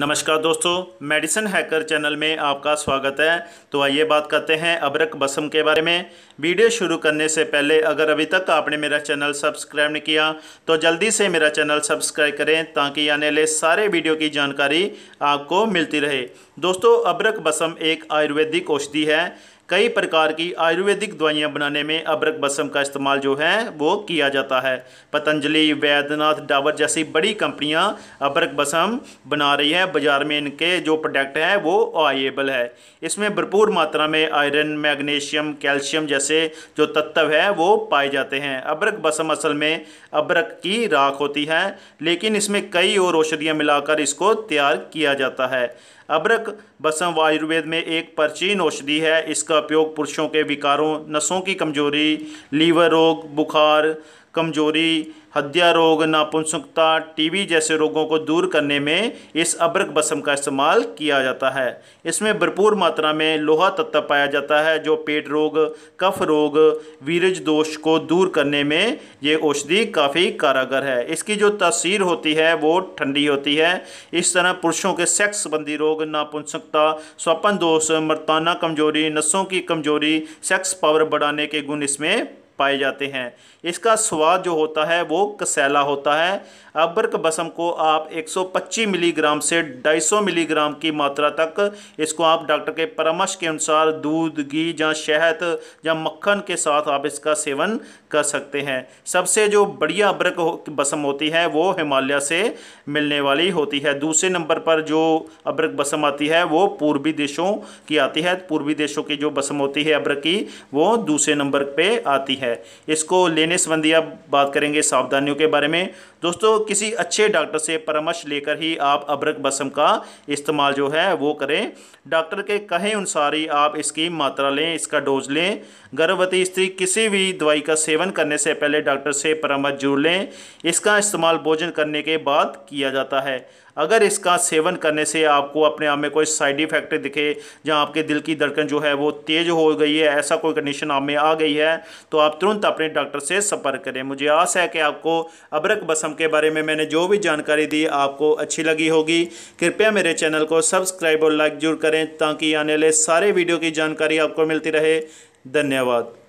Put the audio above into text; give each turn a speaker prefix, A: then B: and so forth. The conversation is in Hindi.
A: नमस्कार दोस्तों मेडिसिन हैकर चैनल में आपका स्वागत है तो आइए बात करते हैं अबरक बसम के बारे में वीडियो शुरू करने से पहले अगर अभी तक आपने मेरा चैनल सब्सक्राइब नहीं किया तो जल्दी से मेरा चैनल सब्सक्राइब करें ताकि आने वाले सारे वीडियो की जानकारी आपको मिलती रहे दोस्तों अबरक बसम एक आयुर्वेदिक औषधि है कई प्रकार की आयुर्वेदिक दवाइयाँ बनाने में अब्रक बसम का इस्तेमाल जो है वो किया जाता है पतंजलि वैद्यनाथ डाबर जैसी बड़ी कंपनियाँ अब्रक बसम बना रही हैं बाज़ार में इनके जो प्रोडक्ट हैं वो अवेलेबल है इसमें भरपूर मात्रा में आयरन मैग्नीशियम कैल्शियम जैसे जो तत्व है वो पाए जाते हैं अबरक बसम असल में अब्रक की राख होती है लेकिन इसमें कई और औषधियाँ मिलाकर इसको तैयार किया जाता है अब्रक बसम आयुर्वेद में एक प्राचीन औषधि है इसका का उपयोग पुरुषों के विकारों नसों की कमजोरी लीवर रोग बुखार कमजोरी हद्या रोग नापुंसकता टीबी जैसे रोगों को दूर करने में इस अब्रक बसम का इस्तेमाल किया जाता है इसमें भरपूर मात्रा में लोहा तत्व पाया जाता है जो पेट रोग कफ रोग वीरज दोष को दूर करने में ये औषधि काफ़ी कारागर है इसकी जो तासीर होती है वो ठंडी होती है इस तरह पुरुषों के सेक्स संबंधी रोग नापुंसकता स्वपन दोष मरताना कमजोरी नसों की कमजोरी सेक्स पावर बढ़ाने के गुण इसमें पाए जाते हैं इसका स्वाद जो होता है वो कसैला होता है अब्रक बसम को आप 125 मिलीग्राम से 250 मिलीग्राम की मात्रा तक इसको आप डॉक्टर के परामर्श के अनुसार दूध घी या शहद या मक्खन के साथ आप इसका सेवन कर सकते हैं सबसे जो बढ़िया अब्रक बसम होती है वो हिमालय से मिलने वाली होती है दूसरे नंबर पर जो अब्रक बसम आती है वो पूर्वी देशों की आती है पूर्वी देशों की जो बसम होती है अब्रक की वो दूसरे नंबर पर आती है है इसको लेने संबंधी अब बात करेंगे सावधानियों के बारे में दोस्तों किसी अच्छे डॉक्टर से परामर्श लेकर ही आप अबरक बसम का इस्तेमाल जो है वो करें डॉक्टर के कहे अनुसार ही आप इसकी मात्रा लें इसका डोज लें गर्भवती स्त्री किसी भी दवाई का सेवन करने से पहले डॉक्टर से परामर्श जरूर लें इसका इस्तेमाल भोजन करने के बाद किया जाता है अगर इसका सेवन करने से आपको अपने आप में कोई साइड इफेक्ट दिखे जहाँ आपके दिल की धड़कन जो है वो तेज़ हो गई है ऐसा कोई कंडीशन आप में आ गई है तो आप तुरंत अपने डॉक्टर से संपर्क करें मुझे आस है कि आपको अबरक बसम के बारे में मैंने जो भी जानकारी दी आपको अच्छी लगी होगी कृपया मेरे चैनल को सब्सक्राइब और लाइक जरूर करें ताकि आने वाले सारे वीडियो की जानकारी आपको मिलती रहे धन्यवाद